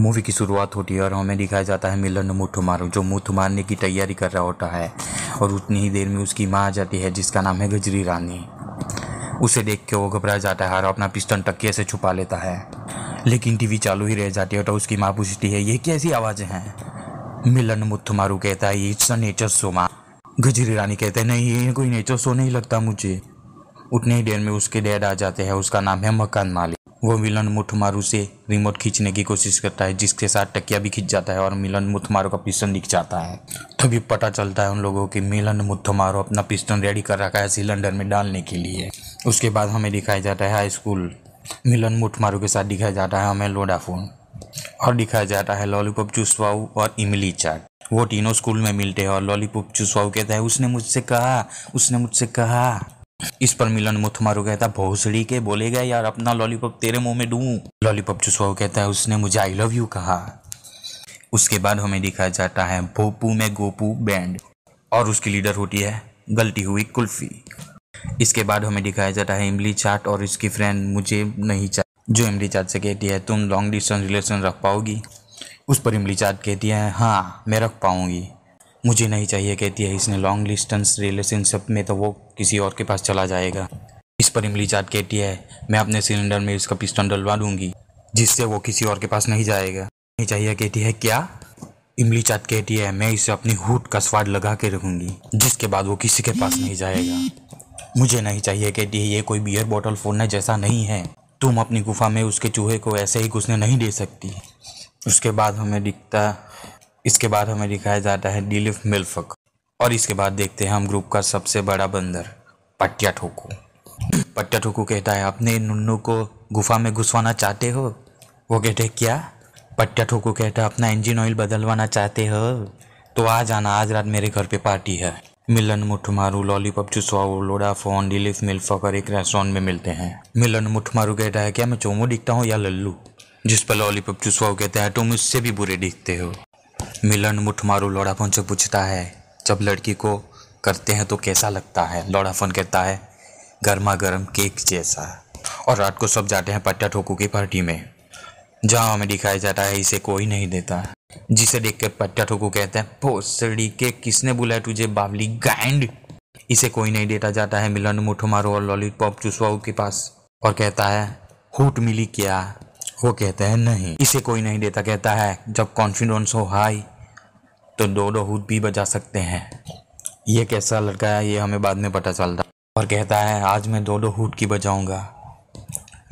movie की शुरुआत होती है और हमें दिखाया जाता है मिलन मुठुमारू जो मुठ मारने की तैयारी कर रहा होता है और उतनी ही देर में उसकी माँ आ जाती है जिसका नाम है गजरी रानी उसे देख के वो घबरा जाता है और अपना पिस्टन टक्के से छुपा लेता है लेकिन टीवी चालू ही रह जाती है तो उसकी माँ पूछती है ये कैसी आवाज़ें हैं मिलन मारू कहता है इट्स अ नेचर शो माँ गजरी रानी कहते हैं नहीं ये कोई नेचर शो नहीं लगता मुझे उतनी ही देर में उसके डैड आ जाते हैं उसका नाम है मकान मालिक वो मिलन मुठमारू से रिमोट खींचने की कोशिश करता है जिसके साथ टकिया भी खींच जाता है और मिलन मारो का पिस्टन दिख जाता है तभी पता चलता है उन लोगों की मिलन मारो अपना पिस्टन रेडी कर रखा है सिलेंडर में डालने के लिए उसके बाद हमें दिखाया जाता है हाई स्कूल मिलन मुठमारू के साथ दिखाया जाता है हमें लोडाफोन और दिखाया जाता है लॉलीपॉप चूसवाऊ और इमली चाट वो तीनों स्कूल में मिलते हैं और लॉलीपॉप चूसवाऊ कहता है उसने मुझसे कहा उसने मुझसे कहा इस पर मिलन मुथमारू कहता भोसड़ी के बोलेगा यार अपना लॉलीपॉप तेरे मुंह में डूं लॉलीपॉप सो कहता है उसने मुझे आई लव यू कहा उसके बाद हमें दिखाया जाता है भोपू में गोपू बैंड और उसकी लीडर होती है गलती हुई कुल्फी इसके बाद हमें दिखाया जाता है इमली चाट और इसकी फ्रेंड मुझे नहीं चाट जो इमली चाट से कहती है तुम लॉन्ग डिस्टेंस रिलेशन रख पाओगी उस पर इमली चाट कहती है हाँ मैं रख पाऊंगी मुझे नहीं चाहिए कहती है इसने लॉन्ग डिस्टेंस रिलेशनशिप में तो वो किसी और के पास चला जाएगा इस पर इमली चाट कहती है मैं अपने सिलेंडर में इसका पिस्टन डलवा दूंगी जिससे वो किसी और के पास नहीं जाएगा नहीं चाहिए कहती है क्या इमली चाट कहती है मैं इसे अपनी हूट का स्वाद लगा के रखूंगी जिसके बाद वो किसी के पास नहीं जाएगा मुझे नहीं चाहिए कहती है ये कोई बियर बॉटल फोड़ने जैसा नहीं है तुम अपनी गुफा में उसके चूहे को ऐसे ही घुसने नहीं दे सकती उसके बाद हमें दिखता इसके बाद हमें दिखाया जाता है डिलिफ मिल्फक और इसके बाद देखते हैं हम ग्रुप का सबसे बड़ा बंदर पट्टिया ठोकू पट्टिया ठोकू कहता है अपने नुन्नू को गुफा में घुसवाना चाहते हो वो कहते हैं क्या पट्टिया ठोकू कहता है अपना इंजन ऑयल बदलवाना चाहते हो तो आ जाना आज रात मेरे घर पे पार्टी है मिलन मुठमारू लॉलीपॉप चुसवाओ लोडा फोन डिलीफ मिल्फक और एक रेस्टोरेंट में मिलते हैं मिलन मुठमारू कहता है क्या मैं चोमो दिखता हूँ या लल्लू जिस पर लॉलीपॉप चुसवाओ कहता है तुम उससे भी बुरे दिखते हो मिलन मुठमारू लोड़ाफोन से पूछता है जब लड़की को करते हैं तो कैसा लगता है लौड़ाफोन कहता है गर्मा गर्म केक जैसा और रात को सब जाते हैं पट्टा ठोकू की पार्टी में जहाँ हमें दिखाया जाता है इसे कोई नहीं देता जिसे देख कर पट्टा ठोकू कहते हैं भोसड़ी के किसने बुलाया तुझे बावली गैंड इसे कोई नहीं देता जाता है मिलन मुठमारू और लॉलीपॉप चुसवाऊ के पास और कहता है हूट मिली क्या वो कहते हैं नहीं इसे कोई नहीं देता कहता है जब कॉन्फिडेंस हो हाई तो दो दो हुद भी बजा सकते हैं ये कैसा लड़का है ये हमें बाद में पता चलता और कहता है आज मैं दो दो हुड की बजाऊंगा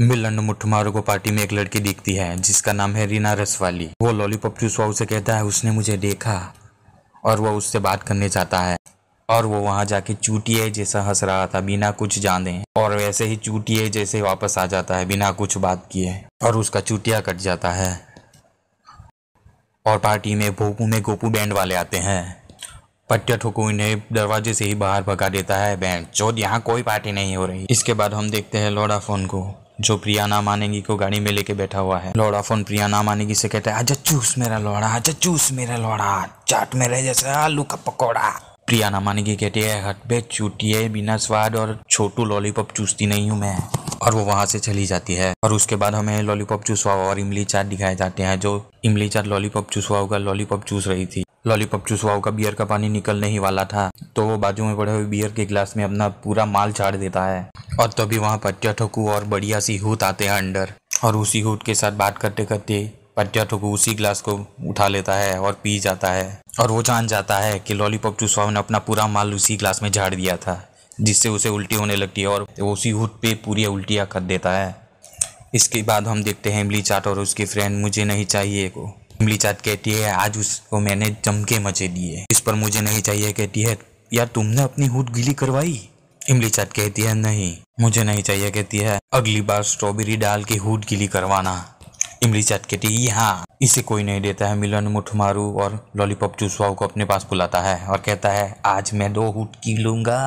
मिलन मुठमारो को पार्टी में एक लड़की दिखती है जिसका नाम है रीना रसवाली वो लॉलीपॉप चूसवा उसे कहता है उसने मुझे देखा और वह उससे बात करने जाता है और वो वहां जाके चूटिए जैसा हंस रहा था बिना कुछ जाने और वैसे ही चूटिए जैसे वापस आ जाता है बिना कुछ बात किए और उसका चूटिया कट जाता है और पार्टी में भोपू में गोपू बैंड वाले आते हैं पट्ट ठोकू इन्हें दरवाजे से ही बाहर भगा देता है बैंड चोट यहाँ कोई पार्टी नहीं हो रही इसके बाद हम देखते हैं लोडा फोन को जो प्रिया ना मानेगी को गाड़ी में लेके बैठा हुआ है लोड़ा फोन प्रिया ना मानेगी से कहता है आजा चूस मेरा लोड़ा आजा चूस मेरा लोड़ा चाट मेरे जैसे आलू का पकौड़ा प्रिया नामानी की कहती है चूटी चूटिए बिना स्वाद और छोटू लॉलीपॉप चूसती नहीं हूँ मैं और वो वहाँ से चली जाती है और उसके बाद हमें लॉलीपॉप चूसवा और इमली चाट दिखाए जाते हैं जो इमली चाट लॉलीपॉप चूसवा का लॉलीपॉप चूस रही थी लॉलीपॉप चूसवाओ का बियर का पानी निकलने ही वाला था तो वो बाजू में पड़े हुए बियर के गिलास में अपना पूरा माल छाड़ देता है और तभी वहाँ पट्टिया ठोकू और बढ़िया सी हूत आते हैं अंडर और उसी हूत के साथ बात करते करते पट्टिया ठोकू उसी ग्लास को उठा लेता है और पी जाता है और वो जान जाता है कि लॉलीपॉप टू ने अपना पूरा माल उसी ग्लास में झाड़ दिया था जिससे उसे उल्टी होने लगती है और वो उसी हुट पे पूरी उल्टियाँ कर देता है इसके बाद हम देखते हैं इमली चाट और उसकी फ्रेंड मुझे नहीं चाहिए को इमली चाट कहती है आज उसको मैंने जम के मचे दिए इस पर मुझे नहीं चाहिए कहती है यार तुमने अपनी हुट गिली करवाई इमली चाट कहती है नहीं मुझे नहीं चाहिए कहती है अगली बार स्ट्रॉबेरी डाल के हुट गिली करवाना इमली चटकेटी यहाँ इसे कोई नहीं देता है मिलन मुठमारू और लॉलीपॉप चूसवाऊ को अपने पास बुलाता है और कहता है आज मैं दो की लूंगा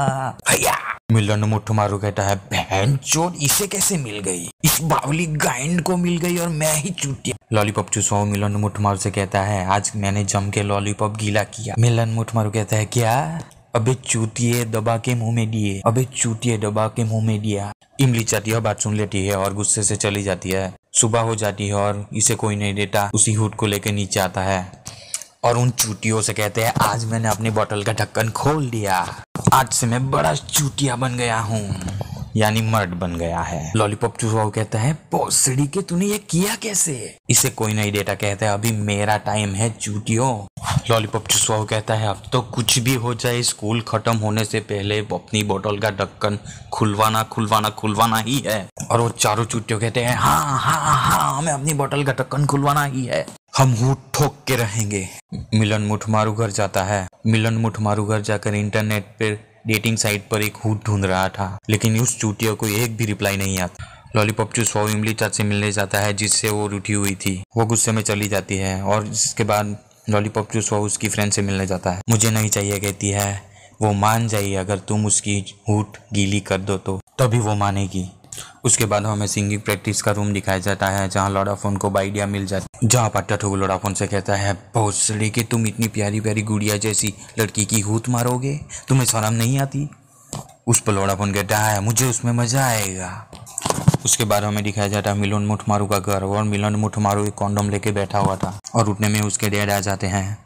भैया मिलन मुठमारू कहता है बहन चोट इसे कैसे मिल गई इस बावली गाइंड को मिल गई और मैं ही चूटिया लॉलीपॉप चूसवाऊ मिलन मुठमारू से कहता है आज मैंने जम के लॉलीपॉप गीला किया मिलन मुठमारू कहता है क्या अबे चूतिए दबा के मुंह में दिए अबे चूतिए दबा के मुंह में दिया इमली चाटी यह बात सुन लेती है और गुस्से से चली जाती है सुबह हो जाती है और इसे कोई नहीं देता उसी हुड को लेकर नीचे आता है और उन चूटियों से कहते हैं आज मैंने अपनी बोतल का ढक्कन खोल दिया आज से मैं बड़ा चूटिया बन गया हूँ यानी मर्ड बन गया है लॉलीपॉप चुसवाओ कहता है पोसड़ी के तूने ये किया कैसे इसे कोई नहीं डेटा कहता है अभी मेरा टाइम है चूटियो लॉलीपॉप चुसवाओ कहता है अब तो कुछ भी हो जाए स्कूल खत्म होने से पहले अपनी बोतल का ढक्कन खुलवाना खुलवाना खुलवाना ही है और वो चारों चुट्टियों कहते हैं हाँ हाँ हाँ हमें अपनी बोतल का ढक्कन खुलवाना ही है हम हु ठोक के रहेंगे मिलन मुठमारू घर जाता है मिलन मुठमारू घर जाकर इंटरनेट पर डेटिंग साइट पर एक हुड ढूंढ रहा था लेकिन उस चूटिया को एक भी रिप्लाई नहीं आता लॉलीपॉप चूस वो इमली चाट से मिलने जाता है जिससे वो रूठी हुई थी वो गुस्से में चली जाती है और इसके बाद लॉलीपॉप चूस वो उसकी फ्रेंड से मिलने जाता है मुझे नहीं चाहिए कहती है वो मान जाइए अगर तुम उसकी हूट गीली कर दो तो तभी वो मानेगी उसके बाद हमें सिंगिंग प्रैक्टिस का रूम दिखाया जाता है जहाँ लोड़ाफोन को बाइडिया मिल जाता है जहाँ पाटा ठोको लोड़ाफोन से कहता है भोसड़ी के तुम इतनी प्यारी प्यारी गुड़िया जैसी लड़की की हूत मारोगे तुम्हें शर्म नहीं आती उस पर लोडाफोन कहता है मुझे उसमें मज़ा आएगा उसके बाद हमें दिखाया जाता है मिलन मुठमारू का घर और मिलन मुठमारू एक कॉन्डम लेके बैठा हुआ था और उठने में उसके डैड आ जाते हैं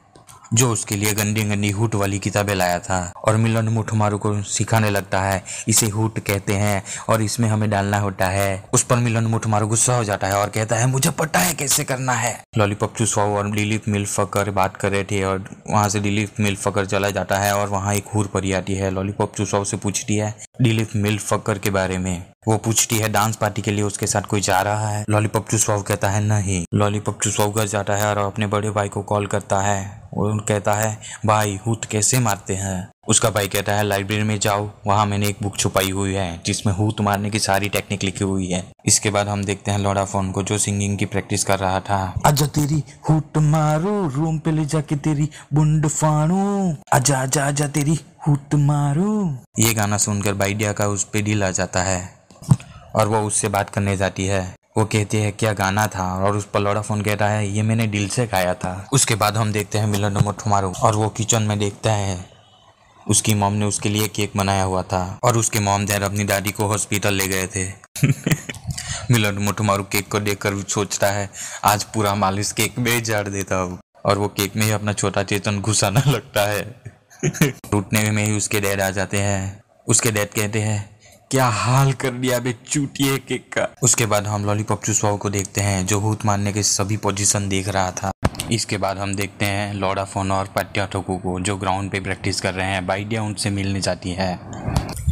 जो उसके लिए गंदी गंदी हुट वाली किताबें लाया था और मिलन मुठमारू को सिखाने लगता है इसे हुट कहते हैं और इसमें हमें डालना होता है उस पर मिलन मुठमारू गुस्सा हो जाता है और कहता है मुझे पता है कैसे करना है लॉलीपॉप चुसवाओ और दिलीप मिल फकर बात कर रहे थे और वहाँ से दिलीप मिल फकर चला जाता है और वहाँ एक हूर परी आती है लॉलीपॉप चुसवाओ से पूछती है दिलीप मिल फकर के बारे में वो पूछती है डांस पार्टी के लिए उसके साथ कोई जा रहा है लॉलीपॉप चुसवाओ कहता है नहीं लॉलीपॉप चुसवाओ घर जाता है और अपने बड़े भाई को कॉल करता है और कहता है भाई हूत कैसे मारते हैं उसका भाई कहता है लाइब्रेरी में जाओ वहाँ मैंने एक बुक छुपाई हुई है जिसमें हूत मारने की सारी टेक्निक लिखी हुई है इसके बाद हम देखते हैं लोडा फोन को जो सिंगिंग की प्रैक्टिस कर रहा था अजा तेरी हूट मारो रूम पे ले जाके तेरी बुंड फाड़ो अजा आजा आजा तेरी हूट मारो ये गाना सुनकर बाइडिया का उस पे दिल आ जाता है और वो उससे बात करने जाती है वो कहती है क्या गाना था और उस पर लौड़ा फोन कहता है ये मैंने दिल से गाया था उसके बाद हम देखते हैं मिलन नंबर ठुमारो और वो किचन में देखता है उसकी मॉम ने उसके लिए केक बनाया हुआ था और उसके मॉम डैड अपनी दादी को हॉस्पिटल ले गए थे मिलन मोटुमारू केक को देखकर सोचता है आज पूरा मालिश केक में झाड़ देता हूँ और वो केक में ही अपना छोटा चेतन घुसाना लगता है टूटने में ही उसके डैड आ जाते हैं उसके डैड कहते हैं क्या हाल कर दिया बे चूटिए केक का उसके बाद हम लॉलीपॉप चुसवाओ को देखते हैं जो भूत मारने के सभी पोजीशन देख रहा था इसके बाद हम देखते हैं लॉरा फोन और पट्या ठोकू को जो ग्राउंड पे प्रैक्टिस कर रहे हैं बाइडिया उनसे मिलने जाती है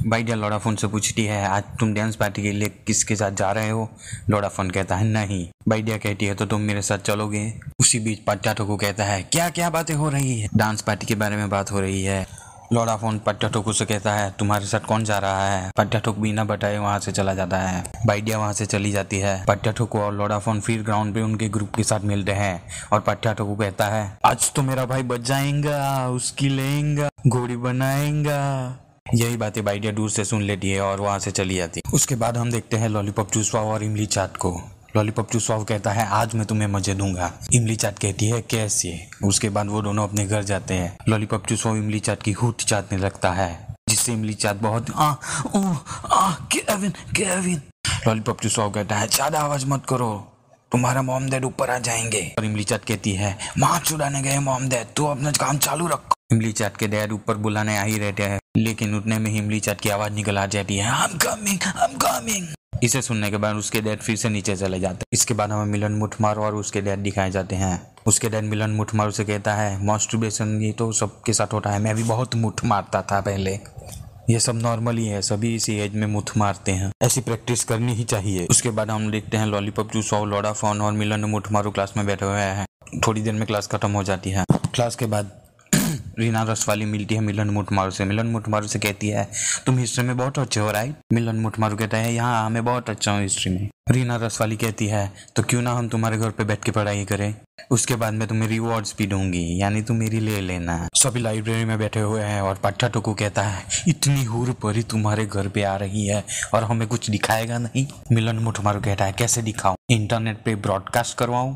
बाइडिया लोड़ाफोन से पूछती है आज तुम डांस पार्टी के लिए किसके साथ जा रहे हो लोडाफोन कहता है नहीं बाइडिया कहती है तो तुम मेरे साथ चलोगे उसी बीच पट्टा ठोकू कहता है क्या क्या बातें हो रही है डांस पार्टी के बारे में बात हो रही है लोडा फोन पट्टा ठोकू से कहता है तुम्हारे साथ कौन जा रहा है पट्टा ठोक बिना बताए वहाँ से चला जाता है बाइडिया वहाँ से चली जाती है पट्टा ठोकू और लोडा फोन फिर ग्राउंड पे उनके ग्रुप के साथ मिलते हैं और पट्टा ठोकू कहता है आज तो मेरा भाई बच जाएगा उसकी लेगा घोड़ी बनाएगा यही बातें बाइडिया दूर से सुन लेती है और वहाँ से चली जाती है उसके बाद हम देखते हैं लॉलीपॉप चूसवा और इमली चाट को लॉलीपॉप सॉफ कहता है आज मैं तुम्हें मजे दूंगा इमली चाट कहती है कैसे उसके बाद वो दोनों अपने घर जाते हैं लॉलीपॉप सॉफ इमली चाट की हुट चाटने लगता है जिससे इमली चाट बहुत आ, ओ, आ, केविन केविन लॉलीपॉप चूसवाव कहता है ज्यादा आवाज मत करो तुम्हारा मोम डैड ऊपर आ जाएंगे और इमली चाट कहती है माँ चुराने गए मोम डैड तू अपना काम चालू रखो इमली चाट के डैड ऊपर बुलाने आ ही रहते हैं लेकिन उतने में इमली चाट की आवाज निकल आ जाती है I am coming I am coming इसे सुनने के बाद उसके डैड फिर से नीचे चले जाते हैं इसके बाद हमें मिलन मुठमार और उसके डैड दिखाए जाते हैं उसके डैड मिलन मुठमार उसे कहता है मॉस्ट्रूबेशन ये तो सबके साथ होता है मैं भी बहुत मुठ मारता था पहले ये सब नॉर्मल ही है सभी इसी एज में मुठ मारते हैं ऐसी प्रैक्टिस करनी ही चाहिए उसके बाद हम देखते हैं लॉलीपॉप जूस और लोडाफोन और मिलन मुठ मारू क्लास में बैठे हुए हैं थोड़ी देर में क्लास खत्म हो जाती है क्लास के बाद रीना रस वाली मिलती है मिलन मुठमारू से मिलन मुठमारू से कहती है तुम हिस्ट्री में बहुत अच्छे हो राइट मिलन मुठमारू कहता है यहाँ हमें बहुत अच्छा हूँ हिस्ट्री में रीना रस वाली कहती है तो क्यों ना हम तुम्हारे घर पे बैठ के पढ़ाई करें उसके बाद मैं तुम्हें रिवॉर्ड्स भी दूंगी यानी तुम मेरी ले लेना सभी लाइब्रेरी में बैठे हुए हैं और पट्टा टोकू कहता है इतनी हूर परी तुम्हारे घर पे आ रही है और हमें कुछ दिखाएगा नहीं मिलन मुठमारू कहता है कैसे दिखाऊं इंटरनेट पे ब्रॉडकास्ट करवाऊं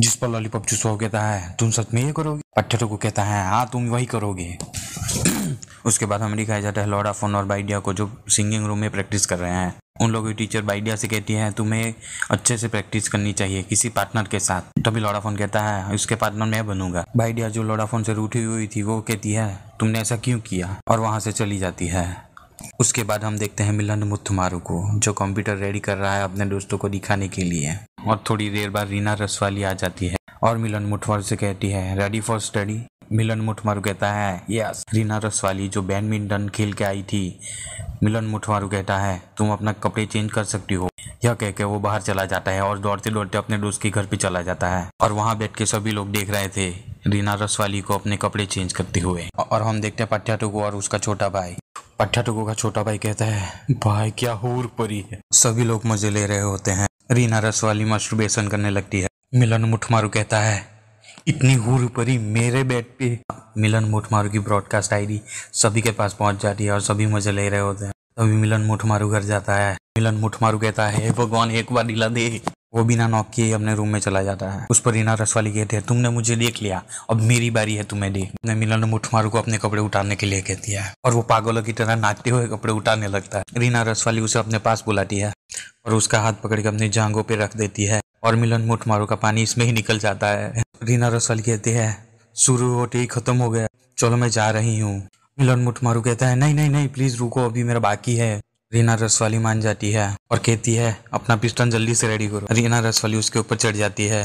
जिस पर लॉलीपॉप हो कहता है तुम सच में ये करोगे पट्ठेरो को कहता है हाँ तुम वही करोगे उसके बाद हमें दिखाया जाता है लॉरा फोन और बाइडिया को जो सिंगिंग रूम में प्रैक्टिस कर रहे हैं उन लोगों की टीचर बाइडिया से कहती है तुम्हें अच्छे से प्रैक्टिस करनी चाहिए किसी पार्टनर के साथ तभी लोडाफोन कहता है उसके पार्टनर मैं बनूंगा बाइडिया जो लोडाफोन से रूठी हुई थी वो कहती है तुमने ऐसा क्यों किया और वहाँ से चली जाती है उसके बाद हम देखते हैं मिलन मुथमारू को जो कंप्यूटर रेडी कर रहा है अपने दोस्तों को दिखाने के लिए और थोड़ी देर बाद रीना रसवाली आ जाती है और मिलन मुठमारू से कहती है रेडी फॉर स्टडी मिलन मुठमारू कहता है यस रीना रसवाली जो बैडमिंटन खेल के आई थी मिलन मुठवारू कहता है तुम अपना कपड़े चेंज कर सकती हो यह कह के वो बाहर चला जाता है और दौड़ते दौड़ते अपने दोस्त के घर पे चला जाता है और वहाँ बैठ के सभी लोग देख रहे थे रीना रसवाली को अपने कपड़े चेंज करते हुए और हम देखते हैं पठ्या को और उसका छोटा भाई पठ्या टुको का छोटा भाई कहता है भाई क्या हूर परी है सभी लोग मजे ले रहे होते हैं रीना रस वाली मास्टरबेशन करने लगती है मिलन मुठमारू कहता है इतनी हूर परी मेरे बेड पे मिलन मुठमारू की ब्रॉडकास्ट आईडी सभी के पास पहुंच जाती है और सभी मजे ले रहे होते हैं तभी मिलन मुठमारू घर जाता है मिलन मुठमारू कहता है भगवान एक बार दिला दे वो बिना नॉक किए अपने रूम में चला जाता है उस पर रीना रसवाली कहती है तुमने मुझे देख लिया अब मेरी बारी है तुम्हें देखने मिलन मुठमारू को अपने कपड़े उतारने के लिए कहती है और वो पागलों की तरह नाचते हुए कपड़े उतारने लगता है रीना रसवाली उसे अपने पास बुलाती है और उसका हाथ पकड़ के अपनी जांगों पर रख देती है और मिलन मुठमारू का पानी इसमें ही निकल जाता है रीना रसवाली कहती है शुरू होते ही खत्म हो गया चलो मैं जा रही हूँ मिलन मुठमारू कहता है नहीं नहीं नहीं प्लीज रुको अभी मेरा बाकी है रीना रसवाली मान जाती है और कहती है अपना पिस्टन जल्दी से रेडी करो रीना रसवाली उसके ऊपर चढ़ जाती है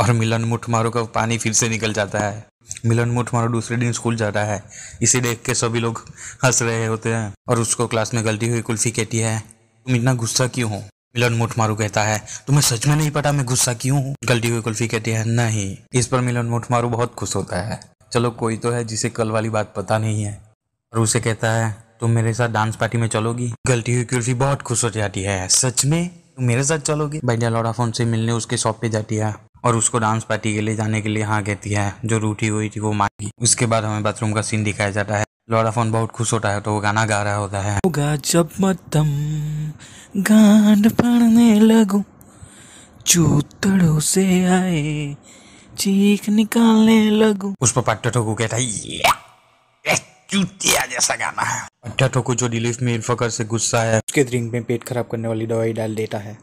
और मिलन मारो का पानी फिर से निकल जाता है मिलन मुठमारो दूसरे दिन स्कूल जा रहा है इसे देख के सभी लोग हंस रहे होते हैं और उसको क्लास में गलती हुई कुल्फी कहती है तुम इतना गुस्सा क्यों हो मिलन मारू कहता है तुम्हें सच में नहीं पता मैं गुस्सा क्यों हूँ गलती हुई कुल्फी कहती है नहीं इस पर मिलन मारू बहुत खुश होता है चलो कोई तो है जिसे कल वाली बात पता नहीं है और उसे कहता है तुम मेरे साथ डांस पार्टी में चलोगी गलती हुई कुल्फी बहुत खुश हो जाती है सच में तुम मेरे साथ चलोगी बैजा लोड़ाफोन से मिलने उसके शॉप पे जाती है और उसको डांस पार्टी के लिए जाने के लिए हाँ कहती है जो रूठी हुई थी वो मांगी उसके बाद हमें बाथरूम का सीन दिखाया जाता है लोड़ाफोन बहुत खुश होता है तो वो गाना गा रहा होता है जब मतम गांड पड़ने लगू चूतड़ो से आए चीख निकालने लगू उस पर पट्टो को कहता है चूतिया जैसा गाना है अट्ठाटो को जो रिलीफ मिल फकर से गुस्सा है उसके ड्रिंक में पेट खराब करने वाली दवाई डाल देता है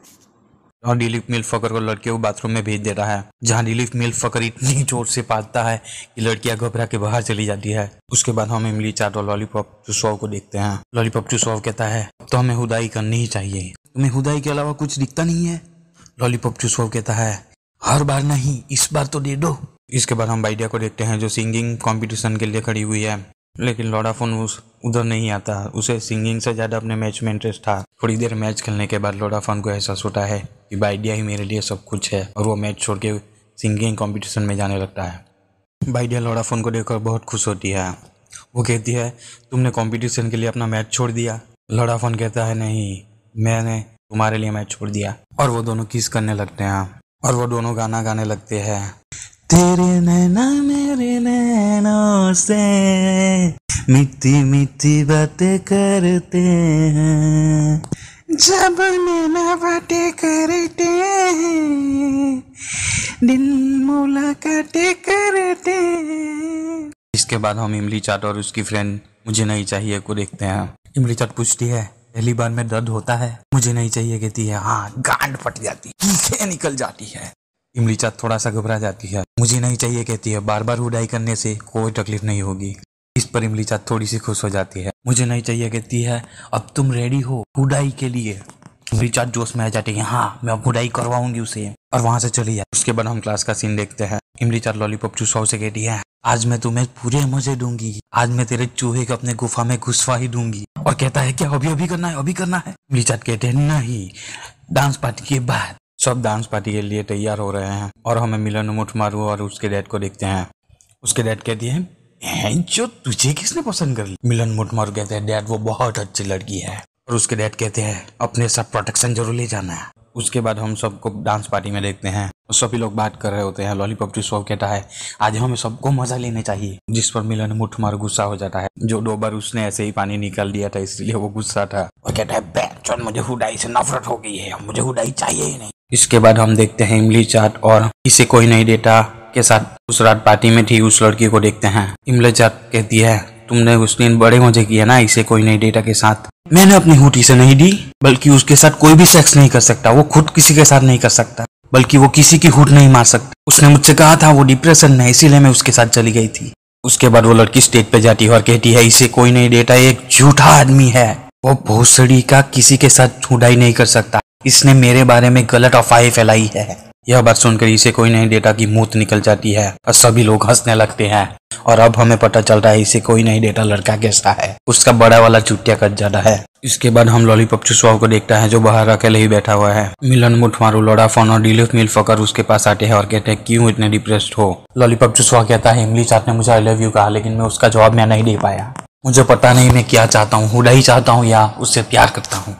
और रिलीफ मिल फकर को लड़के को बाथरूम में भेज देता है जहाँ रिलीफ मिल फकर इतनी जोर से पालता है कि लड़कियां घबरा के बाहर चली जाती है उसके बाद हम इमली चाट और लॉलीपॉप चुसव को देखते हैं लॉलीपॉप चुसव कहता है तो हमें हुदाई करनी ही चाहिए तुम्हें हुदाई के अलावा कुछ दिखता नहीं है लॉलीपॉप चुसव कहता है हर बार नहीं इस बार तो दे दो इसके बाद हम बाइडिया को देखते हैं जो सिंगिंग कॉम्पिटिशन के लिए खड़ी हुई है लेकिन लोड़ाफोन उस उधर नहीं आता उसे सिंगिंग से ज़्यादा अपने मैच में इंटरेस्ट था थोड़ी देर मैच खेलने के बाद लोड़ाफोन को एहसास होता है कि बाइडिया ही मेरे लिए सब कुछ है और वो मैच छोड़ के सिंगिंग कॉम्पिटिशन में जाने लगता है बाइडिया लोड़ाफोन को देखकर बहुत खुश होती है वो कहती है तुमने कॉम्पिटिशन के लिए अपना मैच छोड़ दिया लोड़ाफोन कहता है नहीं मैंने तुम्हारे लिए मैच छोड़ दिया और वो दोनों किस करने लगते हैं और वो दोनों गाना गाने लगते हैं तेरे नैना मेरे नैनों से मिट्टी मिट्टी बातें करते हैं जब नैना बातें करते हैं दिल मुलाकातें करते हैं इसके बाद हम इमली चाट और उसकी फ्रेंड मुझे नहीं चाहिए को देखते हैं इमली चाट पूछती है पहली बार में दर्द होता है मुझे नहीं चाहिए कहती है हाँ गांड फट जाती है निकल जाती है इमलीचा थोड़ा सा घबरा जाती है मुझे नहीं चाहिए कहती है बार बार उडाई करने से कोई तकलीफ नहीं होगी इस पर इमलीचा थोड़ी सी खुश हो जाती है मुझे नहीं चाहिए कहती है अब तुम रेडी हो उडाई के लिए इमलीचा जोश में आ जाती है हाँ मैं अब उड़ाई करवाऊंगी उसे और वहां से चली जाए उसके बाद हम क्लास का सीन देखते हैं इमलीचा लॉलीपॉप चूसाओ से कहती है आज मैं तुम्हें पूरे मजे दूंगी आज मैं तेरे चूहे को अपने गुफा में घुसवा ही दूंगी और कहता है क्या अभी अभी करना है अभी करना है इमलीचा कहते हैं नहीं डांस पार्टी के बाद सब डांस पार्टी के लिए तैयार हो रहे हैं और हमें मिलन मुठ मारू और उसके डैड को देखते हैं उसके डैड कहती है जो तुझे किसने पसंद कर ली मिलन मुठ मारू कहते हैं डैड वो बहुत अच्छी लड़की है और उसके डैड कहते हैं अपने साथ प्रोटेक्शन जरूर ले जाना है उसके बाद हम सबको डांस पार्टी में देखते हैं सभी लोग बात कर रहे होते हैं लॉलीपॉप ट्री शॉप कहता है आज हमें सबको मजा लेने चाहिए जिस पर मिलन मुठ मार गुस्सा हो जाता है जो दो बार उसने ऐसे ही पानी निकाल दिया था इसलिए वो गुस्सा था वो कहता है बैचन मुझे हुडाई से नफरत हो गई है मुझे हुडाई चाहिए ही नहीं इसके बाद हम देखते हैं इमली चाट और इसे कोई नहीं देता के साथ उस रात पार्टी में थी उस लड़की को देखते हैं इमली चाट कहती है तुमने उस दिन बड़े मजे किए ना इसे कोई नहीं डेटा के साथ मैंने अपनी हुटी से नहीं दी बल्कि उसके साथ कोई भी सेक्स नहीं कर सकता वो खुद किसी के साथ नहीं कर सकता बल्कि वो किसी की हुट नहीं मार सकती उसने मुझसे कहा था वो डिप्रेशन है इसीलिए मैं उसके साथ चली गई थी उसके बाद वो लड़की स्टेज पे जाती है और कहती है इसे कोई नहीं डेटा एक झूठा आदमी है वो भोसड़ी का किसी के साथ झूठा नहीं कर सकता इसने मेरे बारे में गलत अफवाहें फैलाई है यह बात सुनकर इसे कोई नहीं डेटा की मूत निकल जाती है और सभी लोग हंसने लगते हैं और अब हमें पता चल रहा है इसे कोई नहीं डेटा लड़का कैसा है उसका बड़ा वाला चुटिया कट जाता है इसके बाद हम लॉलीपॉप चुसवाव को देखता है जो बाहर अकेले ही बैठा हुआ है मिलन मुठ मारू लोड़ा फोन और डिलीफ मिल फकर उसके पास आते हैं और कहते हैं क्यों इतने डिप्रेस्ड हो लॉलीपॉप चुसवा कहता है इमली चाट ने मुझे आई लव यू कहा लेकिन मैं उसका जवाब मैं नहीं दे पाया मुझे पता नहीं मैं क्या चाहता हूँ हुडा ही चाहता हूँ या उससे प्यार करता हूँ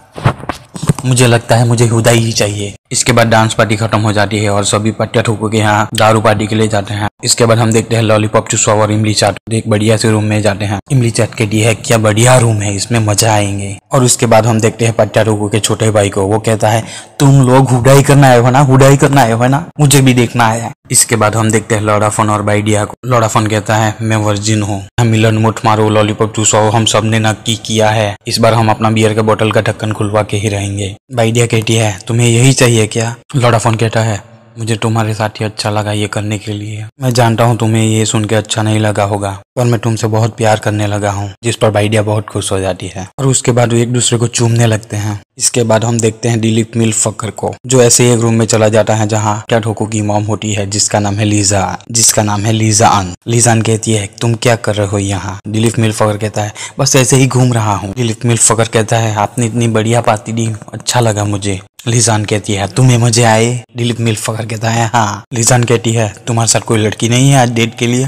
मुझे लगता है मुझे हुदाई ही चाहिए इसके बाद डांस पार्टी खत्म हो जाती है और सभी पट्टिया ठोको के यहाँ दारू पार्टी के लिए जाते हैं इसके बाद हम देखते हैं लॉलीपॉप चुस्वा और इमली चाट एक बढ़िया से रूम में जाते हैं इमली चाट के लिए है क्या बढ़िया रूम है इसमें मजा आएंगे और उसके बाद हम देखते हैं पट्टा रोको के छोटे भाई को वो कहता है तुम लोग हुडाई करना है ना हुडाई करना है ना मुझे भी देखना है इसके बाद हम देखते हैं लोडाफोन और बाइडिया को लोड़ाफोन कहता है मैं वर्जिन हूँ हाँ, मिलन मुठ मारो लॉलीपॉप चुसाओ हम सब ने की किया है इस बार हम अपना बियर के बोतल का ढक्कन खुलवा के ही रहेंगे भाई दिया कहती है तुम्हें यही चाहिए क्या लोडाफोन कहता है मुझे तुम्हारे साथ ही अच्छा लगा ये करने के लिए मैं जानता हूँ तुम्हें ये सुन के अच्छा नहीं लगा होगा पर मैं तुमसे बहुत प्यार करने लगा हूँ जिस पर बाइडिया बहुत खुश हो जाती है और उसके बाद वो एक दूसरे को चूमने लगते हैं इसके बाद हम देखते हैं दिलीप मिल फकर को जो ऐसे एक रूम में चला जाता है जहाँ क्या ठोको की मॉम होती है जिसका नाम है लीजा जिसका नाम है लीजान लीजान कहती है तुम क्या कर रहे हो यहाँ दिलीप मिल फकर कहता है बस ऐसे ही घूम रहा हूँ दिलीप मिल फकर कहता है आपने इतनी बढ़िया पार्टी दी अच्छा लगा मुझे लिजान कहती है तुम्हें मुझे आए दिलीप मिल फकर कहता है हाँ लिजान कहती है तुम्हारे साथ कोई लड़की नहीं है आज डेट के लिए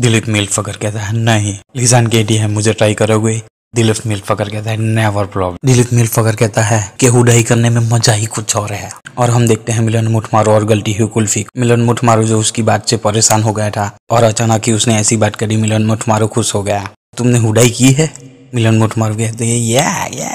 दिलीप मिल फकर कहता है नहीं लिजान कहती है मुझे ट्राई करोगे दिलीप मिल फकर कहता है नेवर प्रॉब्लम दिलीप मिल फकर कहता है कि हुडाई करने में मजा ही कुछ और है और हम देखते हैं मिलन मुठमारू और गलती हुई कुल्फी मिलन मुठमारू जो उसकी बात से परेशान हो गया था और अचानक ही उसने ऐसी बात करी मिलन मुठमारू खुश हो गया तुमने हुडाई की है मिलन मुठमारू कहते हैं या या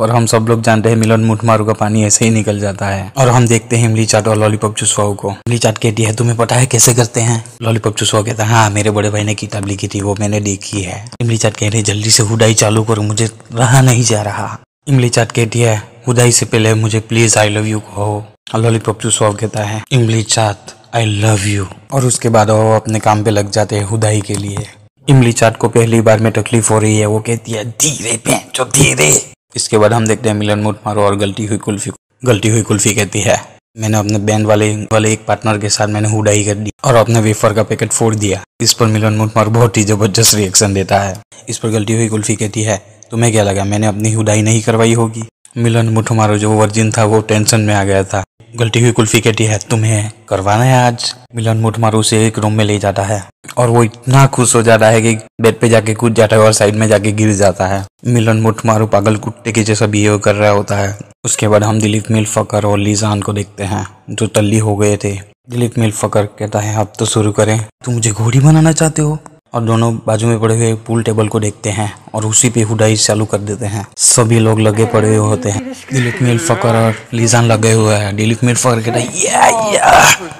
और हम सब लोग जानते हैं मिलन मुठ मारू का पानी ऐसे ही निकल जाता है और हम देखते हैं इमली चाट और लॉलीपॉप चुसवाओ को इमली चाट कहती है तुम्हें पता है कैसे करते हैं लॉलीपॉप चुसवा कहता है हाँ मेरे बड़े भाई ने किताब लिखी थी वो मैंने देखी है इमली चाट कह रही जल्दी से हुडाई चालू करो मुझे रहा नहीं जा रहा इमली चाट कहती है हुदाई से पहले मुझे प्लीज आई लव यू कहो लॉलीपॉप चुसवाओ कहता है इमली चाट आई लव यू और उसके बाद वो अपने काम पे लग जाते हैं हुदाई के लिए इमली चाट को पहली बार में तकलीफ हो रही है वो कहती है धीरे पे जो धीरे इसके बाद हम देखते हैं मिलन मूट मारो और गलती हुई कुल्फी गलती हुई कुल्फी कहती है मैंने अपने बैंड वाले वाले एक पार्टनर के साथ मैंने हुडाई कर दी और अपने वेफर का पैकेट फोड़ दिया इस पर मिलन मारो बहुत ही जबरदस्त रिएक्शन देता है इस पर गलती हुई कुल्फी कहती है तुम्हें क्या लगा मैंने अपनी हुडाई नहीं करवाई होगी मिलन मुठमारो जो वर्जिन था वो टेंशन में आ गया था गलती हुई कुल्फी कहती है तुम्हें करवाना है आज मिलन मुठमारू उसे एक रूम में ले जाता है और वो इतना खुश हो जाता है कि बेड पे जाके कूद जाता है और साइड में जाके गिर जाता है मिलन मुठमारू पागल कुत्ते के जैसा बिहेव कर रहा होता है उसके बाद हम दिलीप मिल फकर और लीजान को देखते हैं जो तल्ली हो गए थे दिलीप मिल फकर कहता है अब तो शुरू करें तुम मुझे घोड़ी बनाना चाहते हो और दोनों बाजू में पड़े हुए पूल टेबल को देखते हैं और उसी पे हुडाई चालू कर देते हैं सभी लोग लगे पड़े हुए होते हैं दिलीप मिल फकर और लीजान लगे हुए हैं दिलीप मिल फकर कहता है या या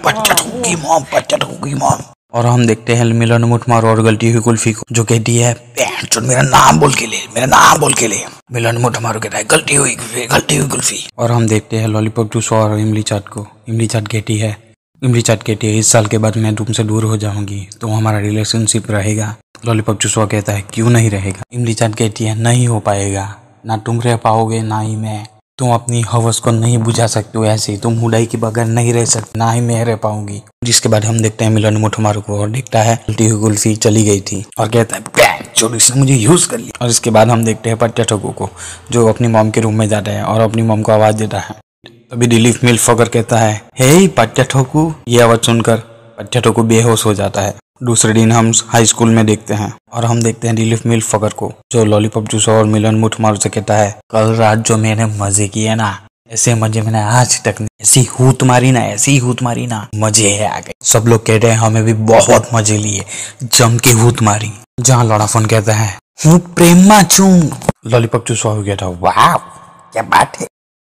बच्चट होगी मॉम बच्चट होगी मॉम और हम देखते हैं मिलन मुठमार और गलती हुई कुल्फी को जो कहती है मेरा नाम बोल के ले मेरा नाम बोल के ले मिलन मुठमार कहता है गलती हुई गलती हुई कुल्फी और हम देखते हैं लॉलीपॉप टू सौ और इमली चाट को इमली चाट कहती है इमरीचाट कहती है इस साल के बाद मैं तुमसे दूर हो जाऊंगी तो हमारा रिलेशनशिप रहेगा लॉलीपॉप तो चुसवा कहता है क्यों नहीं रहेगा इमरीचाट कहती है नहीं हो पाएगा ना तुम रह पाओगे ना ही मैं तुम अपनी हवस को नहीं बुझा सकते हो ऐसे तुम हुडाई के बगैर नहीं रह सकते ना ही मैं रह पाऊंगी जिसके बाद हम देखते हैं मिलन मोठमारू को और देखता है उल्टी हुई गुल्फी चली गई थी और कहता है चोरी मुझे यूज कर लिया और इसके बाद हम देखते हैं पट्टा को जो अपनी मॉम के रूम में जाता है और अपनी मॉम को आवाज देता है तभी रिलीफ मिल फकर कहता है हे पाठ्या ठोकू ये आवाज सुनकर पाठ्या ठोकू बेहोश हो जाता है दूसरे दिन हम हाई स्कूल में देखते हैं और हम देखते हैं रिलीफ मिल फकर को जो लॉलीपॉप जूस और मिलन मुठ मार से कहता है कल रात जो मैंने मजे किए ना ऐसे मजे मैंने आज तक नहीं ऐसी हूत मारी ना ऐसी हूत मारी ना मजे है आ गए सब लोग कह रहे हैं हमें भी बहुत मजे लिए जम के हूत मारी जहाँ लड़ा फोन कहता है हूँ प्रेमा चू लॉलीपॉप चूसवा हो गया था वाह क्या बात है